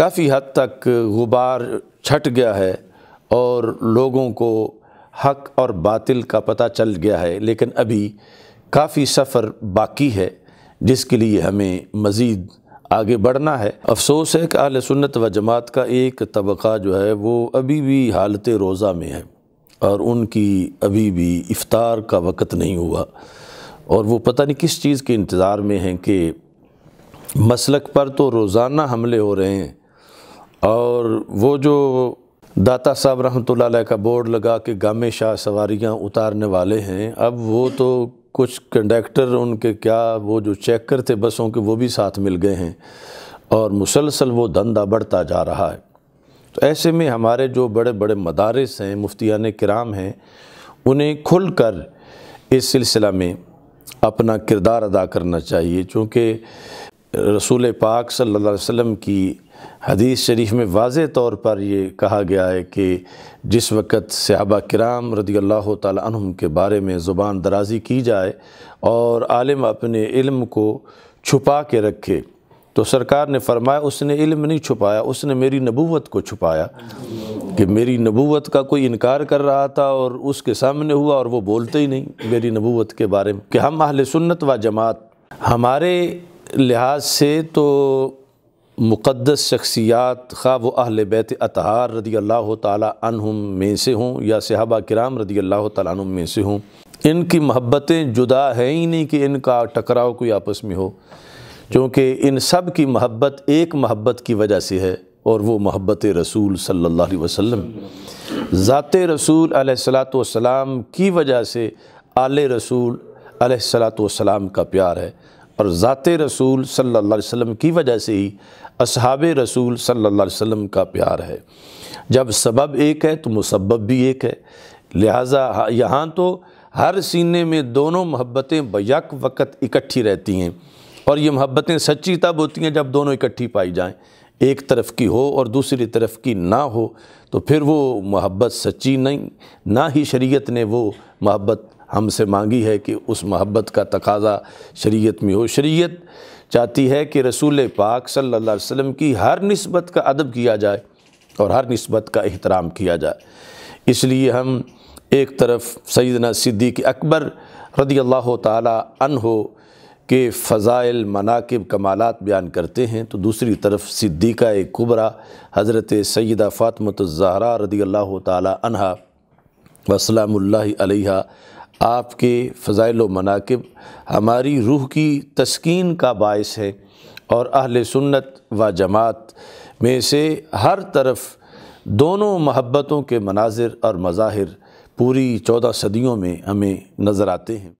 काफ़ी हद तक गुबार छट गया है और लोगों को हक और बातिल का पता चल गया है लेकिन अभी काफ़ी सफ़र बाकी है जिसके लिए हमें मज़ीद आगे बढ़ना है अफसोस है कि अहल सुन्नत व जमात का एक तबका जो है वो अभी भी हालत रोज़ा में है और उनकी अभी भी इफ़ार का वक़्त नहीं हुआ और वो पता नहीं किस चीज़ के इंतज़ार में हैं कि मसलक पर तो रोज़ाना हमले हो रहे हैं और वो जो दाता साहब रहमत का बोर्ड लगा के गामे शाह सवारियाँ उतारने वाले हैं अब वो तो कुछ कंडक्टर उनके क्या वो जो चेकर थे बसों के वो भी साथ मिल गए हैं और मुसलसल वो धंधा बढ़ता जा रहा है तो ऐसे में हमारे जो बड़े बड़े मदारस हैं मुफ्तियान कराम हैं उन्हें खुल कर इस सिलसिला में अपना किरदार अदा करना चाहिए चूँकि रसूल पाक सल्ला वसम की हदीस शरीफ में वाज तौर पर ये कहा गया है कि जिस वक़्त सहाबा कराम रदी अल्लाह तुम के बारे में ज़ुबान दराजी की जाए और आलिम अपने इल्म को छुपा के रखे तो सरकार ने फरमाया उसने इल्म नहीं छुपाया उसने मेरी नबूवत को छुपाया कि मेरी नबूवत का कोई इनकार कर रहा था और उसके सामने हुआ और वो बोलते ही नहीं मेरी नबूवत के बारे में कि हम अहल सुन्नत व जमात हमारे लिहाज से तो मुक़दस शख्सियात खा वो अहल बैत अतहार रदी अल्लाह तुम में से हों या सहाबा कराम रदी अल्लाह तुम में से हों इनकी मोहब्बतें जुदा हैं ही नहीं कि इनका टकराव कोई आपस में हो क्योंकि इन सब की महब्बत एक महब्बत की वजह से है और वो मोहब्बत रसूल सल्ला वसम ज़ात रसूल सलाम की वजह से आल रसूल सलाम का प्यार है और ज़ात रसूल सल्ला वसम की वजह से ही असहाब रसूल सल्ला वसम का प्यार है जब सबब एक है तो मुसबब भी एक है लिहाजा यहाँ तो हर सीने में दोनों मोहब्बतें बक वक़्त इकट्ठी रहती हैं और ये मोहब्बतें सच्ची तब होती हैं जब दोनों इकट्ठी पाई जाएँ एक तरफ की हो और दूसरी तरफ की ना हो तो फिर वो मोहब्बत सच्ची नहीं ना ही शरीयत ने वो मोहब्बत हमसे मांगी है कि उस मोहब्बत का तकाजा शरीयत में हो शरीयत चाहती है कि रसूल पाक सल्लल्लाहु अलैहि वसल्लम की हर नस्बत का अदब किया जाए और हर नस्बत का एहतराम किया जाए इसलिए हम एक तरफ सैदना सिद्दीक अकबर रदी अल्लाह तन हो के फ़ज़ाइल मनाकब कमाल बयान करते हैं तो दूसरी तरफ सिद्दीक़ा कुबरा हज़रत सैदा ज़हरा रदी अल्लाह तनहा वसलाम्ला आपके फ़ज़ाइल मनाकब हमारी रूह की तस्कीन का बायस है और अहल सुन्नत व जमात में से हर तरफ दोनों महब्बतों के मनाजिर और मज़ाहिर पूरी चौदह सदियों में हमें नज़र आते हैं